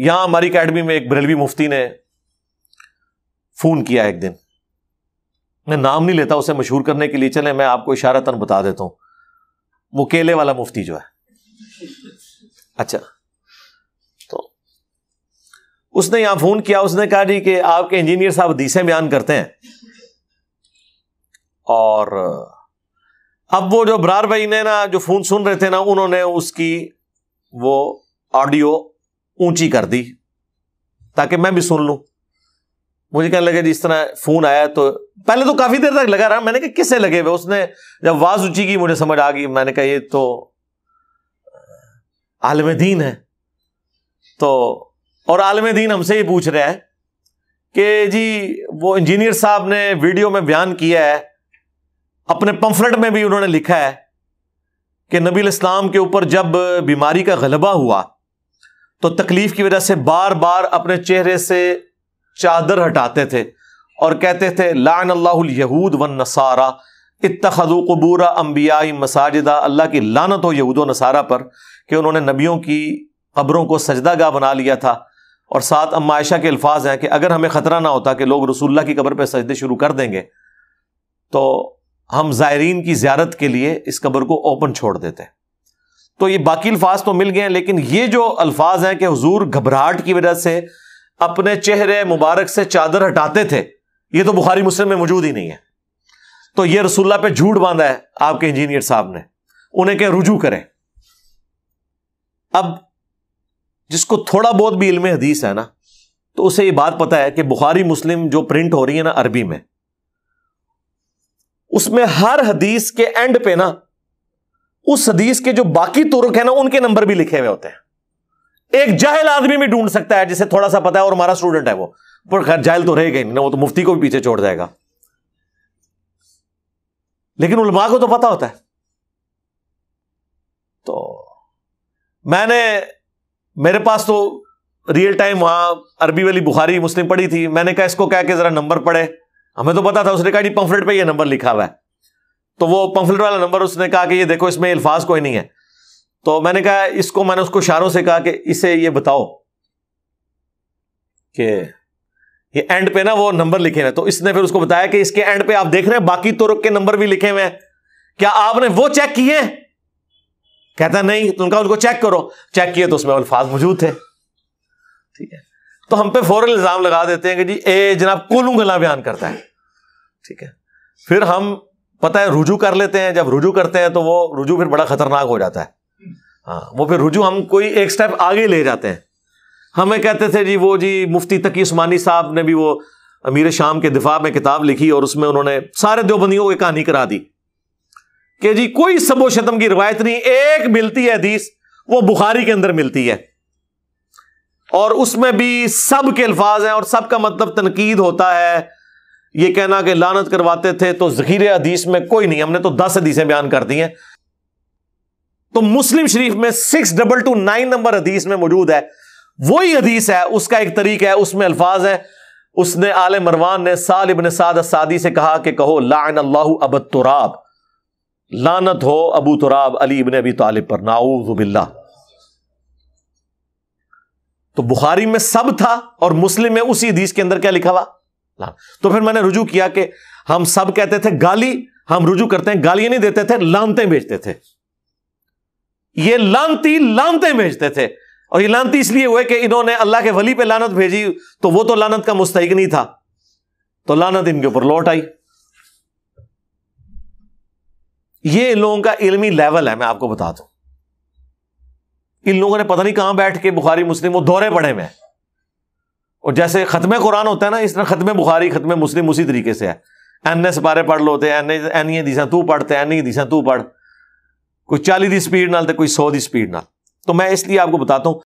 यहां हमारी अकेडमी में एक बरेलवी मुफ्ती ने फोन किया एक दिन मैं नाम नहीं लेता उसे मशहूर करने के लिए चले मैं आपको इशारा तन बता देता हूं वो केले वाला मुफ्ती जो है अच्छा तो उसने यहां फोन किया उसने कहा जी कि आपके इंजीनियर साहब दीसे बयान करते हैं और अब वो जो बरार भाई ने ना जो फोन सुन रहे थे ना उन्होंने उसकी वो ऑडियो ऊंची कर दी ताकि मैं भी सुन लूं मुझे कहने लगे जिस तरह फोन आया तो पहले तो काफी देर तक लगा रहा मैंने कहा किसे लगे हुए उसने जब वाज ऊंची की मुझे समझ आ गई मैंने कहा ये तो आलम दीन है तो और आलम दीन हमसे ये पूछ रहे हैं कि जी वो इंजीनियर साहब ने वीडियो में बयान किया है अपने पंफलेट में भी उन्होंने लिखा है कि नबी इस्लाम के ऊपर जब बीमारी का गलबा हुआ तो तकलीफ की वजह से बार बार अपने चेहरे से चादर हटाते थे और कहते थे लान यहूद वन नसारा इतखु कबूरा अम्बियाई मसाजिदा अल्लाह की लानत हो यहूद नसारा पर कि उन्होंने नबियों की कब्रों को सजदा गाह बना लिया था और साथ अम्मा आयशा के अल्फाज हैं कि अगर हमें ख़तरा ना होता कि लोग रसुल्ला की कब्र पर सजदे शुरू कर देंगे तो हम ज़ायरीन की ज्यारत के लिए इस कबर को ओपन छोड़ देते हैं तो ये बाकी अल्फाज तो मिल गए लेकिन ये जो अल्फाज हैं कि हजूर घबराहट की वजह से अपने चेहरे मुबारक से चादर हटाते थे ये तो बुखारी मुस्लिम में मौजूद ही नहीं है तो ये रसुल्ला पे झूठ बांधा है आपके इंजीनियर साहब ने उन्हें कह रुजू करें अब जिसको थोड़ा बहुत भी इल्म हदीस है ना तो उसे ये बात पता है कि बुखारी मुस्लिम जो प्रिंट हो रही है ना अरबी में उसमें हर हदीस के एंड पे ना उस हदीस के जो बाकी तुर्क है ना उनके नंबर भी लिखे हुए होते हैं एक जाहिल आदमी भी ढूंढ सकता है जिसे थोड़ा सा पता है और हमारा स्टूडेंट है वो पर खैर जाहिल तो रहेगा ही ना वो तो मुफ्ती को भी पीछे छोड़ जाएगा लेकिन उलमा को तो पता होता है तो मैंने मेरे पास तो रियल टाइम वहां अरबी वाली बुखारी मुस्लिम पढ़ी थी मैंने कहा इसको कह के जरा नंबर पढ़े हमें तो पता था उसने कहा जी पंफलेट पे ये नंबर लिखा हुआ है तो वो पंफलेट वाला नंबर उसने कहा कि ये देखो इसमें अल्फाज कोई नहीं है तो मैंने कहा इसको मैंने उसको इशारों से कहा कि इसे ये बताओ कि ये एंड पे ना वो नंबर लिखे हुए तो इसने फिर उसको बताया कि इसके एंड पे आप देख रहे हैं बाकी तुरक के नंबर भी लिखे हुए हैं क्या आपने वो चेक किए कहता नहीं तो उनका उनको चेक करो चेक किए तो उसमें अल्फाज मौजूद थे ठीक है तो हम पे फौरन इल्जाम लगा देते हैं कि जी ए जनाब कोलू गला बयान करता है ठीक है फिर हम पता है रुजू कर लेते हैं जब रुजू करते हैं तो वो रुजू फिर बड़ा खतरनाक हो जाता है हाँ वो फिर रुजू हम कोई एक स्टेप आगे ले जाते हैं हमें कहते थे जी वो जी मुफ्ती तकी उस्मानी साहब ने भी वो अमीर शाम के दिफा में किताब लिखी और उसमें उन्होंने सारे देवबंदियों की कहानी करा दी कि जी कोई सबो शतम की रिवायत नहीं एक मिलती है हदीस वो बुखारी के अंदर मिलती है और उसमें भी सब के अल्फाज हैं और सब का मतलब तनकीद होता है ये कहना कि लानत करवाते थे तो जखीर हदीस में कोई नहीं हमने तो दस हदीसें बयान कर दी हैं तो मुस्लिम शरीफ में six double two nine number हदीस में मौजूद है वही हदीस है उसका एक तरीका है उसमें अल्फाज है उसने आल मरवान ने साल इबन साद सादी से कहा कि कहो लाइन अल्लाह अब तुराब लानत हो अबू तुराब अली इबन अबी तालिब पर नाउजुबिल्ला तो बुखारी में सब था और मुस्लिम में उसी हदीस के अंदर क्या लिखा हुआ हाँ। तो फिर मैंने रुजू किया कि हम सब कहते थे गाली हम रुजू करते हैं गालियां नहीं देते थे लानते बेचते थे ये लानती लानते बेचते थे और ये लानती इसलिए हुए कि इन्होंने अल्लाह के वली पे लानत भेजी तो वो तो लानत का मुस्तक नहीं था तो लानत इनके ऊपर लौट आई ये इन लोगों का इलमी लेवल है मैं आपको बता दू इन लोगों ने पता नहीं कहां बैठ के बुखारी मुस्लिम वो दौरे पड़े में और जैसे ख़त्म कुरान होता है ना इस तरह ख़त्म बुखारी ख़त्म मुस्लिम उसी तरीके से है एन एस पारे पढ़ लो तो एन एन ये दीसा तू पढ़ तो एन ही दीसा तू पढ़ कोई चालीस की स्पीड ना तो कोई सौ की स्पीड नाल तो मैं इसलिए आपको बताता हूँ